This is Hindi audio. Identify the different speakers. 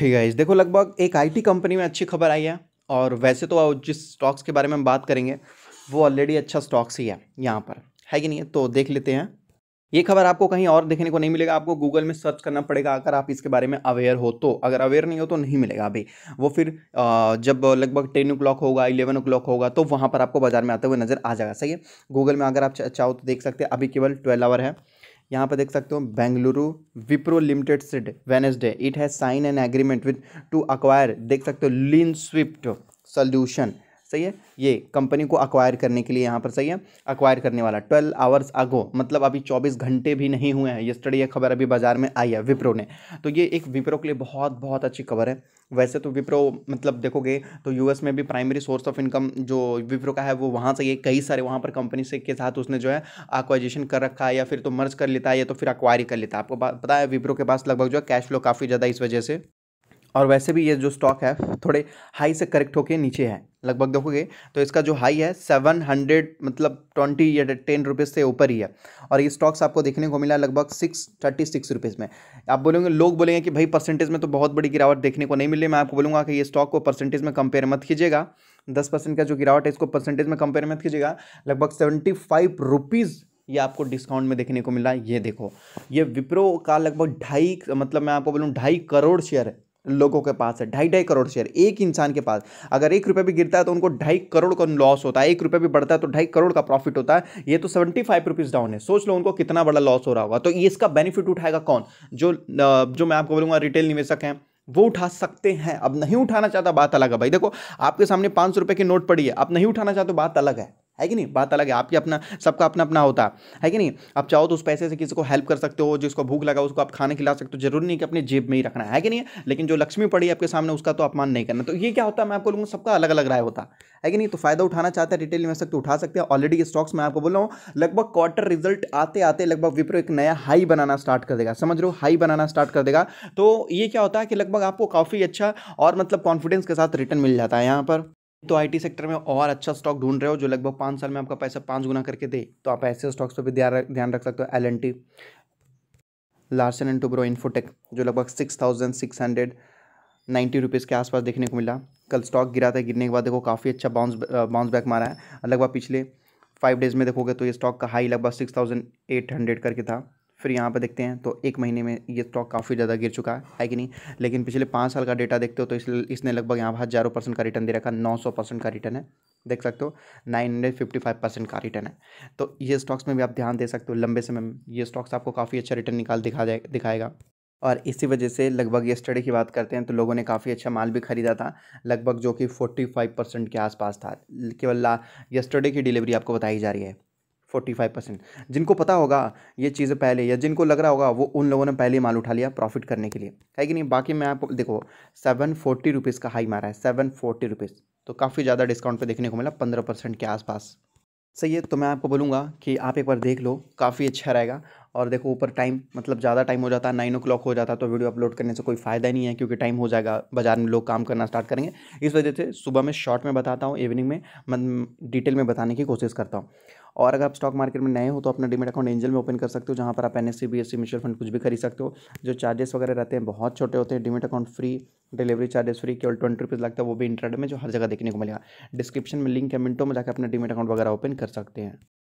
Speaker 1: हे hey गाइस देखो लगभग एक आईटी कंपनी में अच्छी खबर आई है और वैसे तो जिस स्टॉक्स के बारे में हम बात करेंगे वो ऑलरेडी अच्छा स्टॉक्स ही है यहाँ पर है कि नहीं तो देख लेते हैं ये खबर आपको कहीं और देखने को नहीं मिलेगा आपको गूगल में सर्च करना पड़ेगा अगर आप इसके बारे में अवेयर हो तो अगर अवेयर नहीं हो तो नहीं मिलेगा अभी वो फिर जब लगभग टेन ओ क्लॉक होगा इलेवन ओ क्लॉक होगा तो वहाँ पर आपको बाजार में आते हुए नज़र आ जाएगा सही है गूगल में अगर आप चाहो तो देख सकते हैं अभी केवल ट्वेल्व आवर है यहाँ पर देख सकते हो Bengaluru Wipro limited said Wednesday it has sign an agreement with to acquire देख सकते हो लीन स्विफ्ट सोल्यूशन सही है ये कंपनी को अक्वायर करने के लिए यहाँ पर सही है अक्वायर करने वाला ट्वेल्व आवर्स अगो मतलब अभी चौबीस घंटे भी नहीं हुए हैं ये स्टडी खबर अभी बाजार में आई है विप्रो ने तो ये एक विप्रो के लिए बहुत बहुत अच्छी खबर है वैसे तो विप्रो मतलब देखोगे तो यूएस में भी प्राइमरी सोर्स ऑफ इनकम जो विप्रो का है वो वहाँ से ये कई सारे वहाँ पर कंपनी से के साथ उसने जो है एक्वाइजेशन कर रखा है या फिर तो मर्ज कर लेता है या तो फिर अक्वायरी कर लेता है आपको पता है विप्रो के पास लगभग जो है कैश फ्लो काफ़ी ज़्यादा इस वजह से और वैसे भी ये जो स्टॉक है थोड़े हाई से करेक्ट होके नीचे है लगभग देखोगे तो इसका जो हाई है सेवन हंड्रेड मतलब ट्वेंटी या टेन रुपीज़ से ऊपर ही है और ये स्टॉक्स आपको देखने को मिला लगभग सिक्स थर्टी सिक्स रुपीज़ में आप बोलेंगे लोग बोलेंगे कि भाई परसेंटेज में तो बहुत बड़ी गिरावट देखने को नहीं मिली मैं आपको बोलूँगा कि ये स्टॉक को परसेंटेज में कंपेयर मत कीजिएगा दस परसेंट का जो गिरावट है इसको परसेंटेज में कंपेयर मत कीजिएगा लगभग सेवेंटी फाइव रुपीज़ ये आपको डिस्काउंट में देखने को मिला ये देखो ये विप्रो का लगभग ढाई मतलब मैं आपको बोलूँ ढाई करोड़ शेयर है लोगों के पास है ढाई ढाई करोड़ शेयर एक इंसान के पास अगर एक रुपये भी गिरता है तो उनको ढाई करोड़ का लॉस होता है एक रुपये भी बढ़ता है तो ढाई करोड़ का प्रॉफिट होता है ये तो सेवेंटी फाइव रुपीज़ डाउन है सोच लो उनको कितना बड़ा लॉस हो रहा होगा तो ये इसका बेनिफिट उठाएगा कौन जो जो मैं आपको बोलूँगा रिटेल निवेशक हैं वो उठा सकते हैं अब नहीं उठाना चाहता बात अलग है भाई देखो आपके सामने पाँच सौ की नोट पड़ी है आप नहीं उठाना चाहते तो बात अलग है है कि नहीं बात अलग है आपकी अपना सबका अपना अपना होता है कि नहीं आप चाहो तो उस पैसे से किसी को हेल्प कर सकते हो जिसको भूख लगा उसको आप खाने खिला सकते हो जरूरी नहीं कि अपने जेब में ही रखना है कि नहीं लेकिन जो लक्ष्मी पड़ी आपके सामने उसका तो अपमान नहीं करना तो ये क्या होता है मैं आपको लूँगा सबका अलग अलग राय होता है कि नहीं तो फायदा उठाना चाहते हैं रिटेल में सकते उठा सकते हैं ऑलरेडी स्टॉक्स मैं आपको बोल रहा हूँ लगभग क्वार्टर रिजल्ट आते आते लगभग विप्रो एक नया हाई बनाना स्टार्ट कर देगा समझ रहे हो हाई बनाना स्टार्ट कर देगा तो ये क्या होता है कि लगभग आपको काफ़ी अच्छा और मतलब कॉन्फिडेंस के साथ रिटर्न मिल जाता है यहाँ पर तो आईटी सेक्टर में और अच्छा स्टॉक ढूंढ रहे हो जो लगभग पाँच साल में आपका पैसा पाँच गुना करके दे तो आप ऐसे स्टॉक्स पर भी ध्यान रख सकते हो L N T Larsen and Toubro Infotech जो लगभग six thousand six hundred ninety rupees के आसपास देखने को मिला कल स्टॉक गिरा था गिरने के बाद देखो काफ़ी अच्छा बाउंस बाउंस बैक मारा है लगभग पिछले फाइव डेज़ में देखोगे तो ये स्टॉक का हाई लगभग सिक्स थाउजेंड एट हंड्रेड करके था फिर यहाँ पर देखते हैं तो एक महीने में ये स्टॉक काफ़ी ज़्यादा गिर चुका है है कि नहीं लेकिन पिछले पाँच साल का डेटा देखते हो तो इसलिए इसने लगभग यहाँ पर हज़ारों परसेंट का रिटर्न दे रखा नौ सौ परसेंट का रिटर्न है देख सकते हो nine hundred fifty five percent का रिटर्न है तो ये स्टॉक्स में भी आप ध्यान दे सकते हो लंबे समय में ये स्टॉक्स आपको काफ़ी अच्छा रिटर्न निकाल दिखा जाए दिखाएगा और इसी वजह से लगभग ये स्टडी की बात करते हैं तो लोगों ने काफ़ी अच्छा माल भी खरीदा था लगभग जो कि फोर्टी फाइव परसेंट के आसपास था केवल यस्टरडे की डिलीवरी आपको बताई जा रही है फोर्टी फाइव परसेंट जिनको पता होगा ये चीज़ें पहले या जिनको लग रहा होगा वो उन लोगों ने पहले ही माल उठा लिया प्रॉफिट करने के लिए है कि नहीं बाकी मैं आपको देखो सेवन फोर्टी रुपीज़ का हाई मारा है सेवन फोर्टी रुपीज़ तो काफ़ी ज़्यादा डिस्काउंट पे देखने को मिला पंद्रह परसेंट के आसपास सही है तो मैं आपको बोलूँगा कि आप एक बार देख लो काफ़ी अच्छा रहेगा और देखो ऊपर टाइम मतलब ज़्यादा टाइम हो जाता है नाइन ओ हो जाता तो वीडियो अपलोड करने से कोई फ़ायदा नहीं है क्योंकि टाइम हो जाएगा बाज़ार में लोग काम करना स्टार्ट करेंगे इस वजह से सुबह में शॉर्ट में बताता हूँ इवनिंग में मैं डिटेल में बताने की कोशिश करता हूँ और अगर आप स्टॉक मार्केट में नए हो तो अपना डिमेट अकाउंट एंजल में ओपन कर सकते हो जहाँ पर आप N S C C mutual fund कुछ भी खरीद सकते हो जो चार्जेस वगैरह रहते हैं बहुत छोटे होते हैं demat account free delivery charges free केवल ट्वेंटी रुपीज़ लगता है वो भी इंटरनेट में जो हर जगह देखने को मिलेगा डिस्क्रिप्शन में लिंक है मिनटों में जाकर अपना डिमेट अकाउंट वगैरह ओपन कर सकते हैं